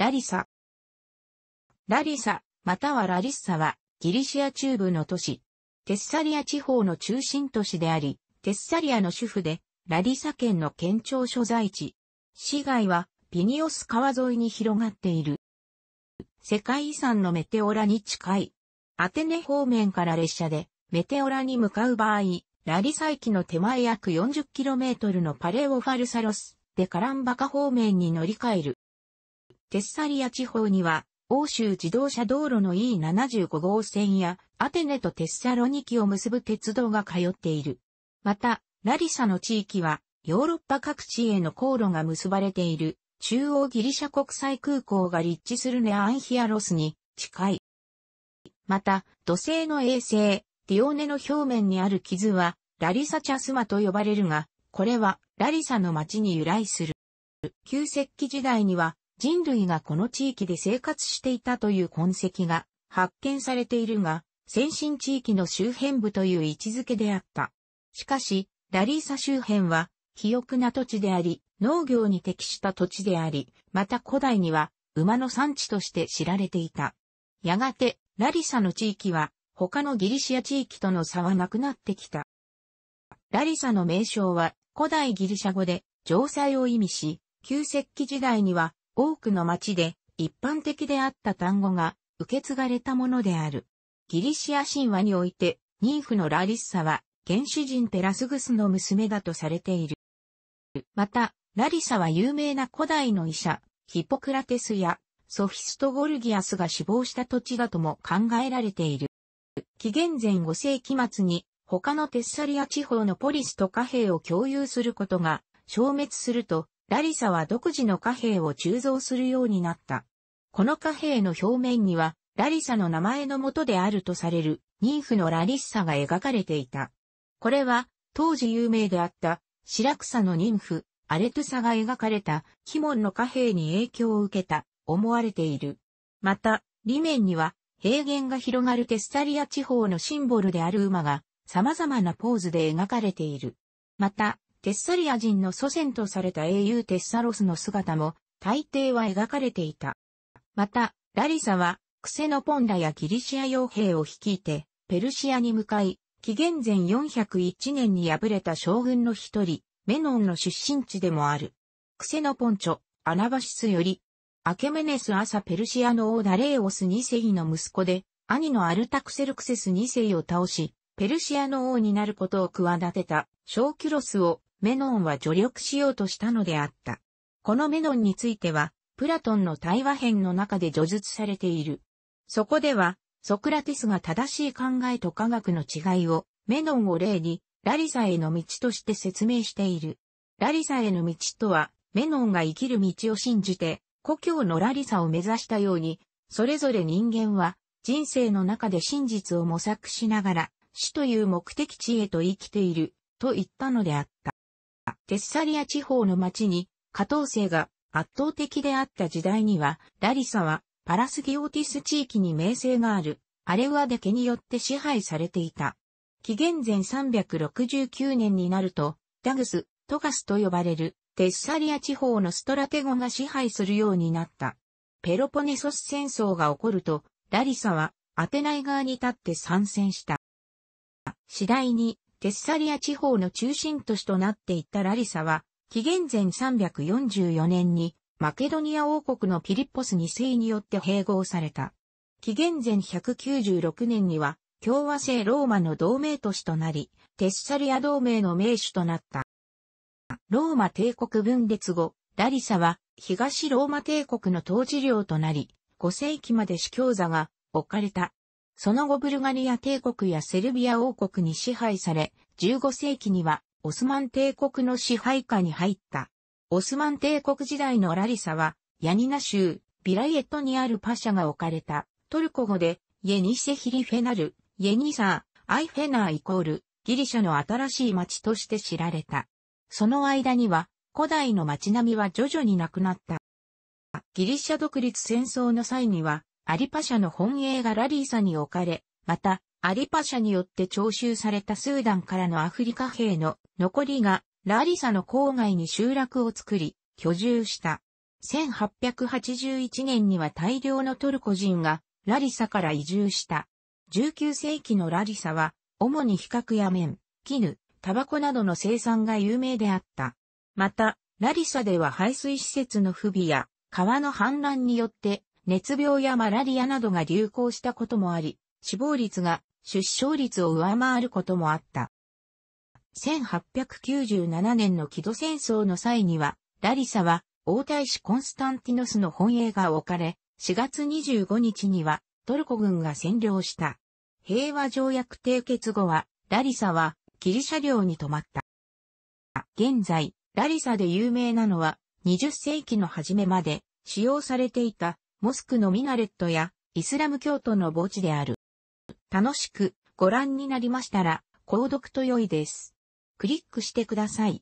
ラリサ。ラリサ、またはラリッサは、ギリシア中部の都市、テッサリア地方の中心都市であり、テッサリアの主婦で、ラリサ県の県庁所在地。市街は、ピニオス川沿いに広がっている。世界遺産のメテオラに近い。アテネ方面から列車で、メテオラに向かう場合、ラリサ駅の手前約 40km のパレオファルサロスでカランバカ方面に乗り換える。テッサリア地方には、欧州自動車道路の E75 号線や、アテネとテッサロニキを結ぶ鉄道が通っている。また、ラリサの地域は、ヨーロッパ各地への航路が結ばれている、中央ギリシャ国際空港が立地するネアンヒアロスに近い。また、土星の衛星、ディオネの表面にある傷は、ラリサチャスマと呼ばれるが、これは、ラリサの町に由来する。旧石器時代には、人類がこの地域で生活していたという痕跡が発見されているが、先進地域の周辺部という位置づけであった。しかし、ラリーサ周辺は、肥沃な土地であり、農業に適した土地であり、また古代には、馬の産地として知られていた。やがて、ラリサの地域は、他のギリシア地域との差はなくなってきた。ラリサの名称は、古代ギリシャ語で、城塞を意味し、旧石器時代には、多くの町で一般的であった単語が受け継がれたものである。ギリシア神話において、ニ婦フのラリッサは原始人ペラスグスの娘だとされている。また、ラリサは有名な古代の医者、ヒポクラテスやソフィストゴルギアスが死亡した土地だとも考えられている。紀元前5世紀末に他のテッサリア地方のポリスと貨幣を共有することが消滅するとラリサは独自の貨幣を鋳造するようになった。この貨幣の表面には、ラリサの名前のもとであるとされる、妊婦のラリッサが描かれていた。これは、当時有名であった、シラクサの妊婦、アレトゥサが描かれた、キモンの貨幣に影響を受けた、思われている。また、裏面には、平原が広がるテスタリア地方のシンボルである馬が、様々なポーズで描かれている。また、テッサリア人の祖先とされた英雄テッサロスの姿も大抵は描かれていた。また、ラリサは、クセノポンラやギリシア傭兵を率いて、ペルシアに向かい、紀元前401年に敗れた将軍の一人、メノンの出身地でもある。クセノポンチョ、アナバシスより、アケメネス朝ペルシアの王ダレーオス2世の息子で、兄のアルタクセルクセス2世を倒し、ペルシアの王になることを企てた、ショーキュロスをメノンは助力しようとしたのであった。このメノンについては、プラトンの対話編の中で叙述されている。そこでは、ソクラテスが正しい考えと科学の違いを、メノンを例に、ラリサへの道として説明している。ラリサへの道とは、メノンが生きる道を信じて、故郷のラリサを目指したように、それぞれ人間は、人生の中で真実を模索しながら、死という目的地へと生きている、と言ったのであった。テッサリア地方の町に、下等生が圧倒的であった時代には、ダリサはパラスギオティス地域に名声がある、アレウアデ家によって支配されていた。紀元前369年になると、ダグス、トガスと呼ばれる、テッサリア地方のストラテゴが支配するようになった。ペロポネソス戦争が起こると、ダリサはアテナイ側に立って参戦した。次第にテッサリア地方の中心都市となっていったラリサは、紀元前344年にマケドニア王国のピリッポス2世によって併合された。紀元前196年には共和制ローマの同盟都市となり、テッサリア同盟の名手となった。ローマ帝国分裂後、ラリサは東ローマ帝国の統治領となり、5世紀まで司教座が置かれたその後ブルガリア帝国やセルビア王国に支配され、15世紀にはオスマン帝国の支配下に入った。オスマン帝国時代のラリサは、ヤニナ州、ビライエットにあるパシャが置かれた、トルコ語で、イェニセヒリフェナル、イェニサー、アイフェナーイコール、ギリシャの新しい町として知られた。その間には、古代の町並みは徐々になくなった。ギリシャ独立戦争の際には、アリパ社の本営がラリーサに置かれ、また、アリパ社によって徴収されたスーダンからのアフリカ兵の残りがラリサの郊外に集落を作り、居住した。1881年には大量のトルコ人がラリサから移住した。19世紀のラリサは、主に比較や綿、絹、タバコなどの生産が有名であった。また、ラリサでは排水施設の不備や川の氾濫によって熱病やマラリアなどが流行したこともあり、死亡率が出生率を上回ることもあった。1897年の木戸戦争の際には、ラリサは王太子コンスタンティノスの本営が置かれ、4月25日にはトルコ軍が占領した。平和条約締結後は、ラリサはギリシャ領に泊まった。現在、ラリサで有名なのは、20世紀の初めまで使用されていたモスクのミナレットやイスラム教徒の墓地である。楽しくご覧になりましたら、購読と良いです。クリックしてください。